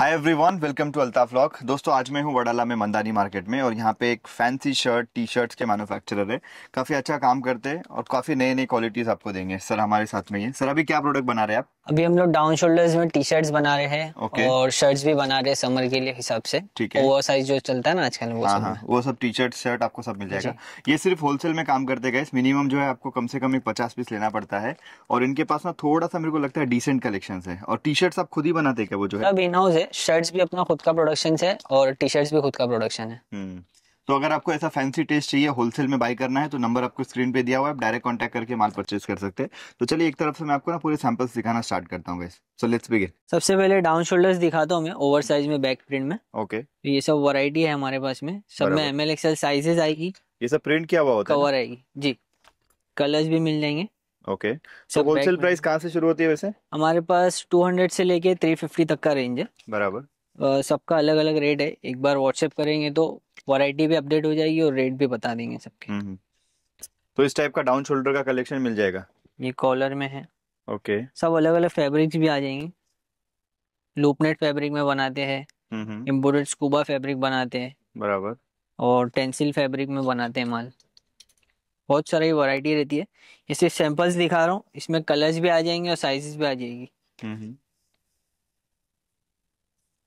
Hi everyone welcome to Altaf vlog दोस्तों आज मैं हूँ वडाला में मंदानी मार्केट में और यहाँ पे एक फैंसी शर्ट टी शर्ट्स के मैन्युफैक्चरर है काफ़ी अच्छा काम करते हैं और काफ़ी नए नए क्वालिटीज़ आपको देंगे सर हमारे साथ में ही सर अभी क्या प्रोडक्ट बना रहे हैं आप अभी हम लोग डाउन शोल्डर्स में टी शर्ट्स बना रहे हैं okay. और शर्ट्स भी बना रहे हैं समर के लिए हिसाब से ठीक है ओवर साइज जो चलता है ना आजकल वो हाँ, सब हाँ, वो सब टी शर्ट शर्ट आपको सब मिल जाएगा ये सिर्फ होलसेल में काम करते गए मिनिमम जो है आपको कम से कम एक पचास पीस लेना पड़ता है और इनके पास ना थोड़ा सा मेरे को लगता है डिसेंट कलेक्शन है और टी शर्ट्स आप खुद ही बनाते क्या वो जो है अब इन हाउस है शर्ट्स भी अपना खुद का प्रोडक्शन है और टी शर्ट भी खुद का प्रोडक्शन है हम्म। तो अगर आपको ऐसा फैंसी टेस्ट चाहिए होलसेल में बाय करना है तो नंबर आपको स्क्रीन पे दिया हुआ है आप डायरेक्ट कॉन्टैक्ट करके माल परचेज कर सकते हैं तो चलिए एक तरफ से मैं आपको ना पूरे सैंपल्स दिखाना स्टार्ट करता हूँ सो लेट्स बिगिन सबसे पहले डाउन शोल्डर्स दिखाता हूँ मैं ओवर साइज में बैक प्रिंट में ओके तो ये सब वरायटी है हमारे पास में सब में एम एल एक्सएल साइजेस आएगी ये सब प्रिंट क्या हुआ होता कवर आएगी जी कलर्स भी मिल जाएंगे ओके सो होलसेल प्राइस कहाँ से शुरू होती है वैसे हमारे पास टू से लेके थ्री तक का रेंज है बराबर सबका अलग अलग रेट है एक बार व्हाट्सएप करेंगे तो वैरायटी भी अपडेट हो जाएगी और रेट भी बता देंगे सबके हम्म, हम्म। तो इस टाइप का डाउन शोल्डर का कलेक्शन मिल जाएगा ये कॉलर में है ओके सब अलग अलग फैब्रिक्स भी आ जाएंगे लूपनेट फैब्रिक में बनाते हैं इम्पोर्टेड स्कूबा फैब्रिक बनाते हैं बराबर और टेंसिल फैब्रिक में बनाते हैं माल बहुत सारी वैरायटी रहती है इसे सैंपल्स दिखा रहा हूँ इसमें कलर्स भी आ जाएंगे और साइजेस भी आ जाएगी हम्म,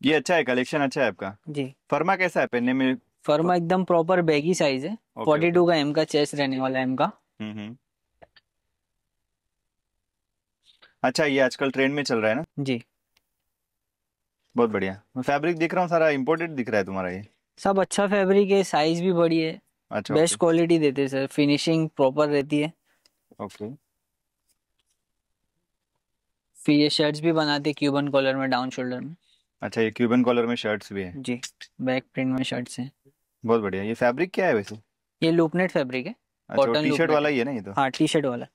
ये अच्छा है कलेक्शन अच्छा है आपका जी फर्मा कैसा है पहनने में फर्मा एकदम प्रॉपर बैगी साइज है फोर्टी टू का एम का चेस्ट रहने वाला है एम का हम्म, हम्म। अच्छा ये आजकल ट्रेंड में चल रहा है ना जी बहुत बढ़िया मैं फैब्रिक देख रहा हूँ सारा इम्पोर्टेड दिख रहा है तुम्हारा ये सब अच्छा फैब्रिक है साइज भी बड़ी है अच्छा बेस्ट क्वालिटी देते हैं सर फिनिशिंग प्रॉपर रहती है ओके फिर ये शर्ट्स भी बनाते क्यूबन कॉलर में डाउन शोल्डर में अच्छा ये क्यूबन कॉलर में शर्ट्स भी है जी बैक प्रिंट में शर्ट्स हैं बहुत बढ़िया ये फैब्रिक क्या है वैसे ये लूपनेट फैब्रिक है अच्छा टी शर्ट वाला ही है ना ये तो हाँ टी शर्ट वाला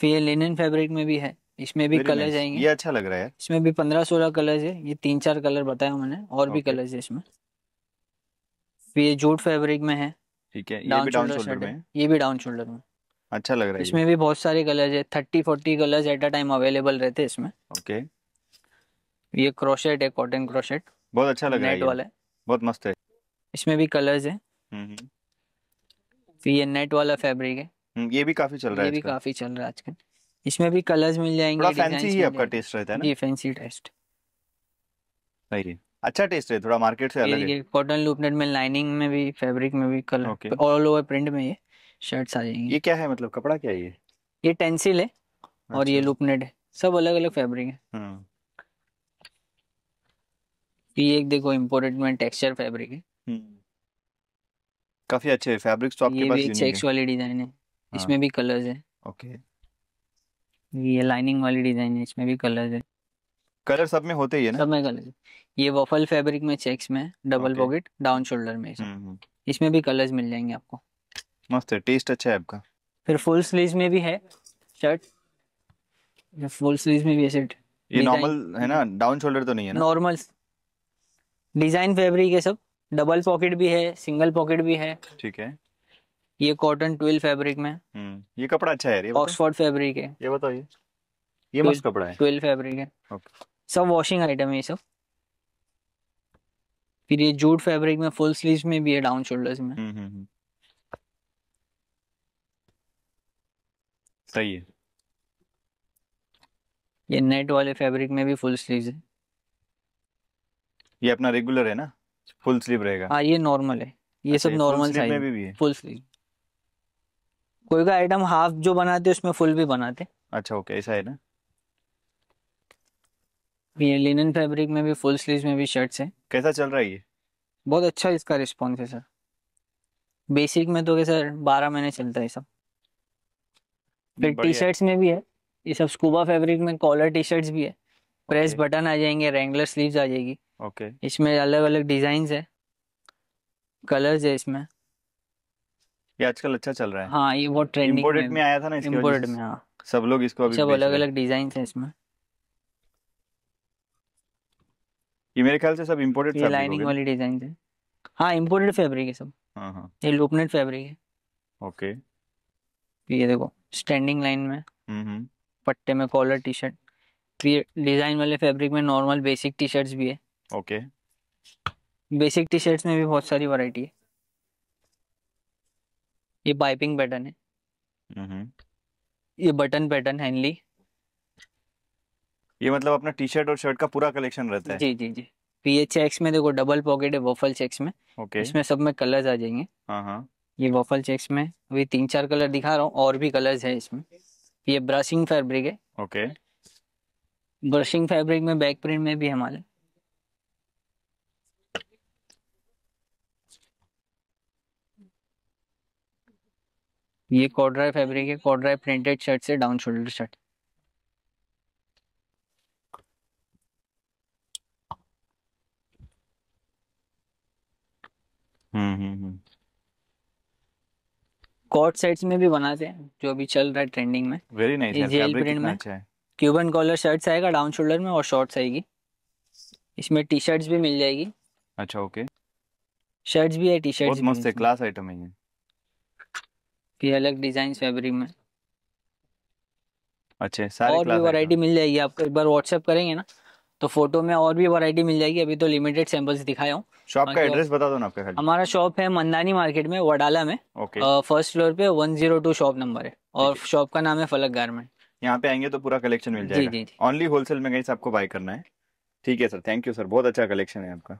फिर ये लिनन फैब्रिक में भी है इसमें भी कलर आएंगे ये अच्छा लग रहा है इसमें भी पंद्रह सोलह कलर्स है ये तीन चार कलर बताया मैंने और भी कलर्स है इसमें फिर ये जूट फैब्रिक में है ठीक है ये भी डाउन शोल्डर में ये भी डाउन शोल्डर में अच्छा लग रहा है इसमें भी बहुत सारे कलर्स है thirty forty colours at a time available रहते हैं इसमें ओके ये क्रोशेट है कॉटन क्रोशेट बहुत अच्छा लग रहा है वाला बहुत मस्त है इसमें भी कलर्स है हम्म, हम्म। फिर ये नेट वाला फैब्रिक है हम्म, ये भी काफी चल रहा है ये भी काफी चल रहा है आजकल इसमें भी कलर्स मिल जाएंगे थोड़ा फैंसी ही आपका टेस्ट रहता है ना ये फैंसी टेस्ट सही है अच्छा टेस्ट है थोड़ा मार्केट से अलग है कॉटन लूप नेट में लाइनिंग में भी फैब्रिक में भी कलर ऑल ओवर प्रिंट में ये शर्ट्स आ जाएंगे ये क्या है मतलब कपड़ा क्या है ये ये टेंसिल है और ये लूप अच्छा। नेट है सब अलग अलग फैब्रिक है ये एक देखो इम्पोर्टेड में टेक्सचर फैब्रिक है हम्म। काफी अच्छे फैब्रिक्स तो आपके पास ये भी चेक्स वाली डिजाइन है हाँ। इसमें भी कलर्स है ओके ये लाइनिंग वाली डिजाइन है इसमें भी कलर्स है कलर सब में होते ही है ना सब में कलर ये वफल फैब्रिक में चेक्स में डबल पॉकेट डाउन शोल्डर में इसमें हम्म, हम्म। भी कलर्स मिल जाएंगे आपको मस्त है टेस्ट अच्छा है आपका फिर फुल स्लीव में भी है शर्ट फुल स्लीव में भी है शर्ट ये नॉर्मल है ना डाउन शोल्डर तो नहीं है ना नॉर्मल डिजाइन फैब्रिक है सब डबल पॉकेट भी है सिंगल पॉकेट भी है ठीक है ये कॉटन ट्वेल्व फैब्रिक में हम्म, ये कपड़ा अच्छा है ऑक्सफोर्ड फैब्रिक है ये बताइए ये मस्त कपड़ा है ट्वेल्व फैब्रिक है सब वॉशिंग आइटम है ये सब फिर ये जूट फैब्रिक में फुल स्लीव में भी है डाउन शोल्डर्स में हम्म, हम्म, सही है ये नेट वाले फैब्रिक में भी फुल स्लीव है ये अपना रेगुलर है ना फुल स्लीव रहेगा हाँ ये नॉर्मल है ये अच्छा, सब नॉर्मल साइज में भी, भी है फुल स्लीव कोई का आइटम हाफ जो बनाते उसमें फुल भी बनाते अच्छा ओके ऐसा है ना ये लिनन फैब्रिक में भी फुल स्लीव में भी शर्ट्स हैं कैसा चल रहा है ये बहुत अच्छा इसका रिस्पॉन्स है सर बेसिक में तो क्या सर बारह महीने चलता है सब फिर टी शर्ट्स में भी है ये सब स्कूबा फैब्रिक में कॉलर टी शर्ट्स भी है प्रेस बटन आ जाएंगे रेंगुलर स्लीव्स आ जाएगी ओके इसमें अलग अलग डिजाइन है कलर्स है इसमें ये आजकल अच्छा चल रहा है हाँ ये वो ट्रेंडिंग में, में आया था ना इसके इम्पोर्टेड में हाँ सब लोग इसको अभी सब अलग अलग डिजाइन है इसमें ये मेरे ख्याल से सब इम्पोर्टेड लाइनिंग वाली डिजाइन है हाँ इम्पोर्टेड फैब्रिक है सब हाँ, हाँ। ये लूपनेट फैब्रिक है ओके ये देखो स्टैंडिंग लाइन में हम्म, हम्म। पट्टे में कॉलर टी शर्ट डिजाइन वाले फैब्रिक में नॉर्मल बेसिक टी शर्ट्स भी है ओके बेसिक टी शर्ट्स में भी बहुत सारी वैरायटी है ये पाइपिंग पैटर्न है हम्म। ये बटन पैटर्न हैंडली ये मतलब अपना टी शर्ट और शर्ट का पूरा कलेक्शन रहता है जी जी जी पी एच एक्स में देखो डबल पॉकेट है वफल चेक्स में ओके इसमें सब में कलर्स आ जाएंगे हाँ, हाँ। ये वफल चेक्स में अभी तीन चार कलर दिखा रहा हूँ और भी कलर्स है इसमें ये ब्रशिंग फैब्रिक है ओके ब्रशिंग फैब्रिक में बैक प्रिंट में भी हमारे ये कॉड्राई फैब्रिक है कॉड्राई प्रिंटेड शर्ट से डाउन शोल्डर शर्ट हम्म हम्म साइड्स हम्म। में भी बनाते हैं जो अभी चल रहा है ट्रेंडिंग में वेरी नाइस जेल प्रिंट में क्यूबन कॉलर शर्ट्स आएगा डाउन शोल्डर में और शॉर्ट्स आएगी इसमें टी शर्ट्स भी मिल जाएगी अच्छा ओके शर्ट्स भी है टी शर्ट्स मस्त है क्लास आइटम है ये ये अलग डिजाइन फेब्रिक में अच्छे सारे और भी वैरायटी मिल जाएगी आपको एक बार व्हाट्सएप करेंगे ना तो फोटो में और भी वैरायटी मिल जाएगी अभी तो लिमिटेड सैंपल्स दिखाया हूँ शॉप का एड्रेस बता दो ना खाली हमारा शॉप है मंदानी मार्केट में वडाला में फर्स्ट फ्लोर पे one zero two shop number है और शॉप का नाम है फलक गारमेंट यहाँ पे आएंगे तो पूरा कलेक्शन मिल जाएगा ओनली होलसेल में कहीं आपको बाय करना है ठीक है सर थैंक यू सर बहुत अच्छा कलेक्शन है आपका